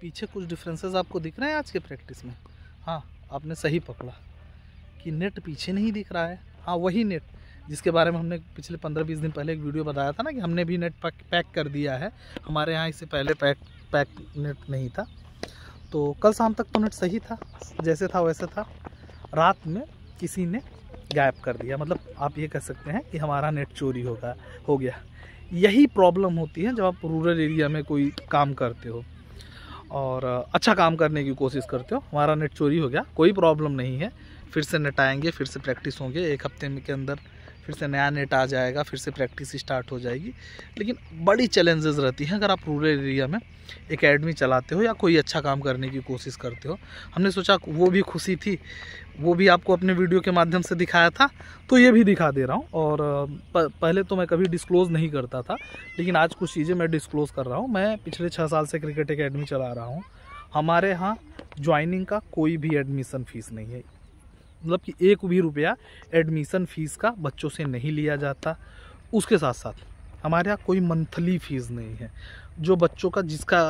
पीछे कुछ डिफरेंसेस आपको दिख रहे हैं आज के प्रैक्टिस में हाँ आपने सही पकड़ा कि नेट पीछे नहीं दिख रहा है हाँ वही नेट जिसके बारे में हमने पिछले पंद्रह बीस दिन पहले एक वीडियो बताया था ना कि हमने भी नेट पैक पैक कर दिया है हमारे यहाँ इससे पहले पैक पैक नेट नहीं था तो कल शाम तक तो नेट सही था जैसे था वैसे था रात में किसी ने गायब कर दिया मतलब आप ये कह सकते हैं कि हमारा नेट चोरी होगा हो गया यही प्रॉब्लम होती है जब आप रूरल एरिया में कोई काम करते हो और अच्छा काम करने की कोशिश करते हो हमारा नेट चोरी हो गया कोई प्रॉब्लम नहीं है फिर से नेट आएंगे फिर से प्रैक्टिस होंगे एक हफ्ते के अंदर फिर से नया नेट आ जाएगा फिर से प्रैक्टिस स्टार्ट हो जाएगी लेकिन बड़ी चैलेंजेस रहती हैं अगर आप रूरल एरिया में एकेडमी चलाते हो या कोई अच्छा काम करने की कोशिश करते हो हमने सोचा वो भी खुशी थी वो भी आपको अपने वीडियो के माध्यम से दिखाया था तो ये भी दिखा दे रहा हूँ और पहले तो मैं कभी डिस्क्लोज़ नहीं करता था लेकिन आज कुछ चीज़ें मैं डिस्क्लोज़ कर रहा हूँ मैं पिछले छः साल से क्रिकेट अकेडमी चला रहा हूँ हमारे यहाँ ज्वाइनिंग का कोई भी एडमिशन फ़ीस नहीं है मतलब कि एक भी रुपया एडमिशन फ़ीस का बच्चों से नहीं लिया जाता उसके साथ साथ हमारे यहाँ कोई मंथली फ़ीस नहीं है जो बच्चों का जिसका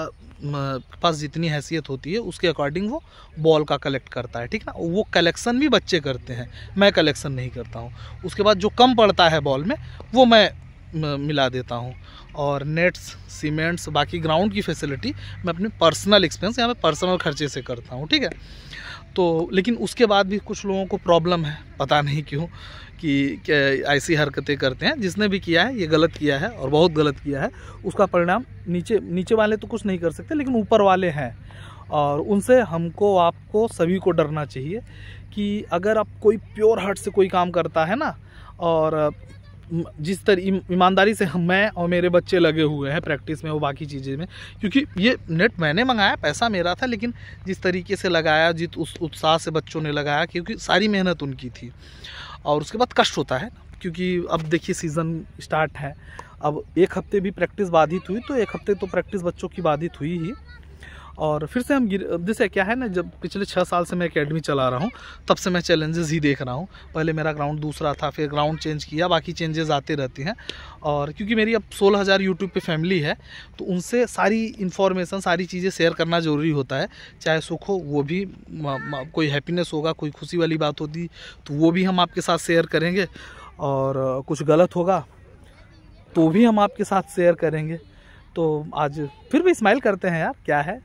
पास जितनी हैसियत होती है उसके अकॉर्डिंग वो बॉल का कलेक्ट करता है ठीक ना वो कलेक्शन भी बच्चे करते हैं मैं कलेक्शन नहीं करता हूँ उसके बाद जो कम पड़ता है बॉल में वो मैं मिला देता हूँ और नेट्स सीमेंट्स बाकी ग्राउंड की फैसिलिटी मैं अपने पर्सनल एक्सपेंस यहाँ पे पर्सनल खर्चे से करता हूँ ठीक है तो लेकिन उसके बाद भी कुछ लोगों को प्रॉब्लम है पता नहीं क्यों कि ऐसी हरकतें करते हैं जिसने भी किया है ये गलत किया है और बहुत गलत किया है उसका परिणाम नीचे नीचे वाले तो कुछ नहीं कर सकते लेकिन ऊपर वाले हैं और उनसे हमको आपको सभी को डरना चाहिए कि अगर आप कोई प्योर हार्ट से कोई काम करता है ना और जिस तरह ईमानदारी से हम मैं और मेरे बच्चे लगे हुए हैं प्रैक्टिस में और बाकी चीज़ें में क्योंकि ये नेट मैंने मंगाया पैसा मेरा था लेकिन जिस तरीके से लगाया जित उस उत्साह से बच्चों ने लगाया क्योंकि सारी मेहनत उनकी थी और उसके बाद कष्ट होता है क्योंकि अब देखिए सीज़न स्टार्ट है अब एक हफ्ते भी प्रैक्टिस बाधित हुई तो एक हफ्ते तो प्रैक्टिस बच्चों की बाधित हुई ही और फिर से हम गिर जैसे क्या है ना जब पिछले छः साल से मैं अकेडमी चला रहा हूँ तब से मैं चैलेंजेस ही देख रहा हूँ पहले मेरा ग्राउंड दूसरा था फिर ग्राउंड चेंज किया बाकी चेंजेस आते रहते हैं और क्योंकि मेरी अब सोलह हज़ार यूट्यूब पर फैमिली है तो उनसे सारी इन्फॉर्मेशन सारी चीज़ें शेयर करना ज़रूरी होता है चाहे सुख हो वो भी कोई हैप्पीनेस होगा कोई खुशी वाली बात होती तो वो भी हम आपके साथ शेयर करेंगे और कुछ गलत होगा तो भी हम आपके साथ शेयर करेंगे तो आज फिर भी स्माइल करते हैं यार क्या है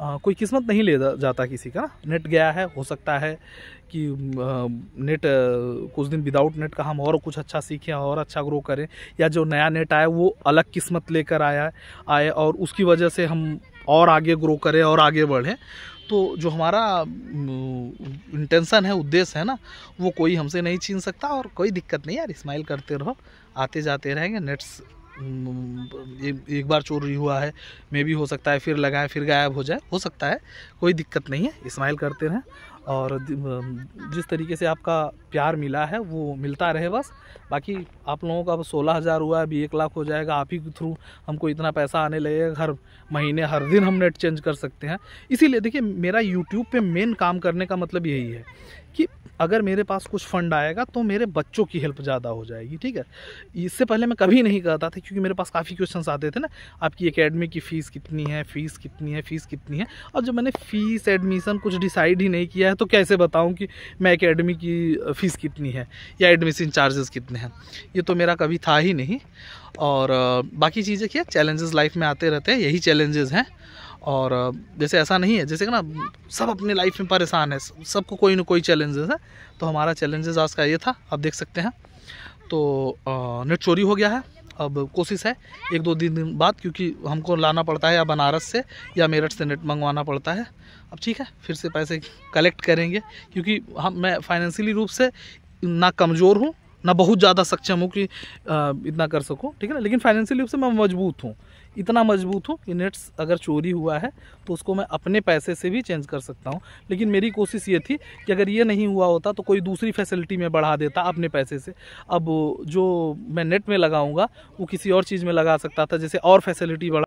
आ, कोई किस्मत नहीं ले जाता किसी का नेट गया है हो सकता है कि नेट कुछ दिन विदाउट नेट का हम और कुछ अच्छा सीखें और अच्छा ग्रो करें या जो नया नेट आया वो अलग किस्मत लेकर आया आए और उसकी वजह से हम और आगे ग्रो करें और आगे बढ़ें तो जो हमारा इंटेंशन है उद्देश्य है ना वो कोई हमसे नहीं छीन सकता और कोई दिक्कत नहीं यार स्माइल करते रहो आते जाते रहेंगे नेट्स हम्म, एक, एक बार चोरी हुआ है मे भी हो सकता है फिर लगाए फिर गायब हो जाए हो सकता है कोई दिक्कत नहीं है इस्माइल करते रहें और जिस तरीके से आपका प्यार मिला है वो मिलता रहे बस बाकी आप लोगों का अब सोलह हज़ार हुआ है अभी एक लाख हो जाएगा आप ही के थ्रू हमको इतना पैसा आने लगेगा हर महीने हर दिन हम नेट चेंज कर सकते हैं इसीलिए देखिए मेरा यूट्यूब पे मेन काम करने का मतलब यही है कि अगर मेरे पास कुछ फंड आएगा तो मेरे बच्चों की हेल्प ज़्यादा हो जाएगी ठीक है इससे पहले मैं कभी नहीं करता था क्योंकि मेरे पास काफ़ी क्वेश्चंस आते थे ना आपकी एकेडमी की फ़ीस कितनी है फ़ीस कितनी है फ़ीस कितनी है और जब मैंने फ़ीस एडमिशन कुछ डिसाइड ही नहीं किया है तो कैसे बताऊँ कि मैं अकेडमी की फ़ीस कितनी है या एडमिशन चार्जेस कितने हैं ये तो मेरा कभी था ही नहीं और बाकी चीज़ें क्या चैलेंजेस लाइफ में आते रहते हैं यही चैलेंजेस हैं और जैसे ऐसा नहीं है जैसे कि ना सब अपने लाइफ में परेशान है सबको कोई ना कोई चैलेंजेस है तो हमारा चैलेंजेस आज का ये था आप देख सकते हैं तो नेट चोरी हो गया है अब कोशिश है एक दो दिन बाद क्योंकि हमको लाना पड़ता है या बनारस से या मेरठ से नेट मंगवाना पड़ता है अब ठीक है फिर से पैसे कलेक्ट करेंगे क्योंकि हम मैं फाइनेंशियली रूप से ना कमज़ोर हूँ ना बहुत ज़्यादा सक्षम हूँ कि इतना कर सकूँ ठीक है ना लेकिन फाइनेंशियली रूप से मैं मजबूत हूँ इतना मजबूत हूँ कि नेट्स अगर चोरी हुआ है तो उसको मैं अपने पैसे से भी चेंज कर सकता हूँ लेकिन मेरी कोशिश ये थी कि अगर ये नहीं हुआ होता तो कोई दूसरी फैसिलिटी में बढ़ा देता अपने पैसे से अब जो मैं नेट में लगाऊँगा वो किसी और चीज़ में लगा सकता था जैसे और फैसिलिटी बढ़ा